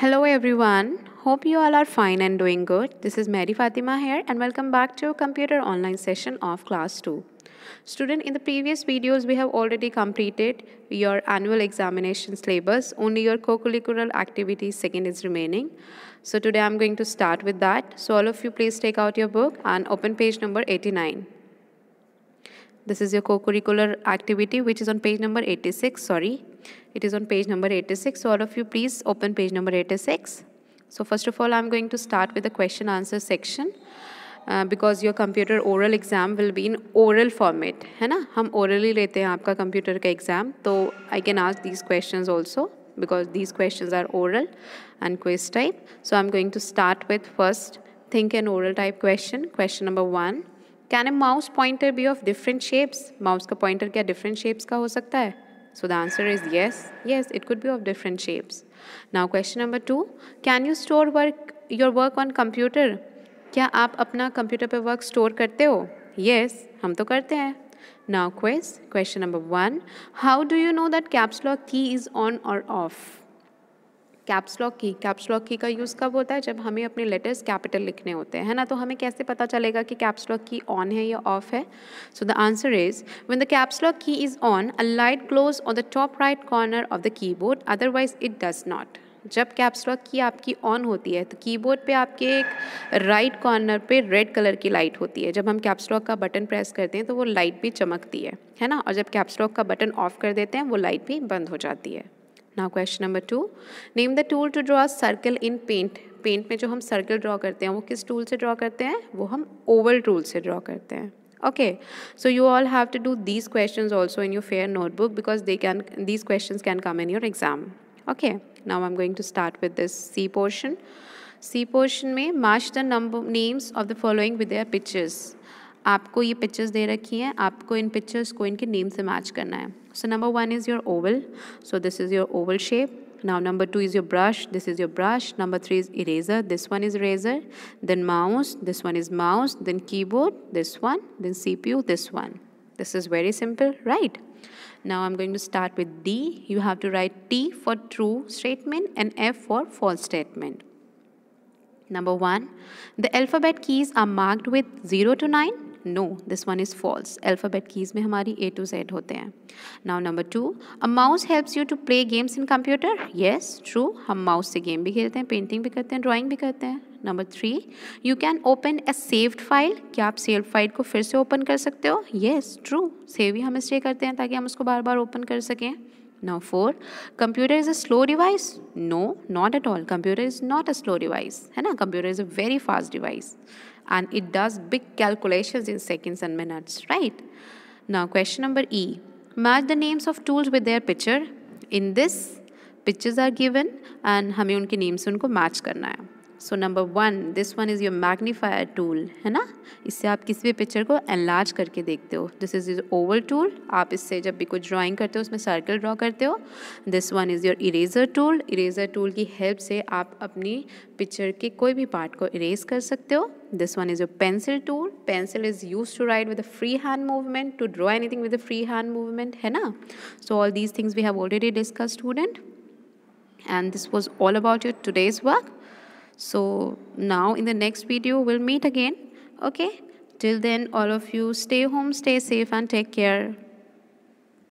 Hello everyone. Hope you all are fine and doing good. This is Mary Fatima here and welcome back to computer online session of class 2. Student, in the previous videos we have already completed your annual examination syllabus. Only your co-curricular activities second is remaining. So today I'm going to start with that. So all of you please take out your book and open page number 89 this is your co-curricular activity which is on page number 86 sorry it is on page number 86 so all of you please open page number 86 so first of all i'm going to start with the question answer section uh, because your computer oral exam will be in oral format. We take orally your computer ka exam. So I can ask these questions also because these questions are oral and quiz type. So I'm going to start with first think an oral type question. Question number one. Can a mouse pointer be of different shapes mouse का pointer क्या different shapes का हो सकता है so the answer is yes yes it could be of different shapes now question number two can you store work your work on computer क्या आप अपना computer पर वर्क स्टोर करते हो यस yes, हम तो करते हैं now quest question number one how do you know that caps lock key is on और off caps lock key caps lock key का यूज़ कब होता है जब हमें अपने लेटर्स कैपिटल लिखने होते हैं है ना तो हमें कैसे पता चलेगा कि कैप्स लॉक की ऑन है या ऑफ है so the answer is when the caps lock key is on a light glows on the top right corner of the keyboard otherwise it does not जब कैप्स लॉक की आपकी on होती है तो keyboard पे आपके एक right right corner पे red colour की लाइट होती है जब हम कैप्स लॉक का बटन प्रेस करते हैं तो वो लाइट भी चमकती है है ना और जब कैप्स लॉक का बटन ऑफ कर देते हैं वो लाइट भी बंद हो जाती है ना question number two name the tool to draw circle circle. Paint Paint में जो हम circle. ड्रॉ करते हैं वो किस टूल से draw करते हैं वो हम ओवल टूल से ड्रॉ करते हैं okay so you all have to do these questions also in your fair notebook because they can these questions can come in your exam okay now i'm going to start with this c portion c portion may match the number names of the following with their pictures आपको ये pictures दे रखी हैं आपको इन pictures को इनके name से match करना है so number one is your oval so this is your oval shape now number two is your brush this is your brush number three is eraser this one is eraser then mouse this one is mouse then keyboard this one then see this one this is very simple right now I am going to start with D you have to write T for true statement and F for false statement number one the alphabet keys are marked with zero to nine no this one is false alphabet keys में हमारी A to Z होते हैं now number two a mouse helps you to play games in computer yes true हम mouse से game भी खेलते हैं painting भी करते हैं ड्राॅइंग भी करते हैं number three you can open a saved file क्या आप सेव्ड फाइल को फिर से ओपन कर सकते हो येस ट्रू सेव ही हम इसलिए करते हैं ताकि हम उसको बार बार ओपन कर सकें now four computer is a slow device no not at all computer is not a slow device है ना computer is a very fast device and it does big calculations in seconds and minutes, right? Now, question number E. Match the names of tools with their picture. In this, pictures are given and हमें उनके names उनको match करना है so number one this one is your magnifier tool है ना इससे आप किसी भी पिक्चर को एनलार्ज करके देखते हो this is is oval tool आप इससे जब भी कुछ ड्राॅइंग करते हो उसमें सर्कल ड्रॉ करते हो this one is your eraser tool eraser tool की हेल्प से आप अपनी पिक्चर के कोई भी पार्ट को इरेज कर सकते हो this one is your pencil tool pencil is use to write with a free hand movement to draw anything with a free hand movement है ना so all these things we have already discuss student and this was all about your today's work So now in the next video, we'll meet again. Okay? Till then, all of you stay home, stay safe and take care.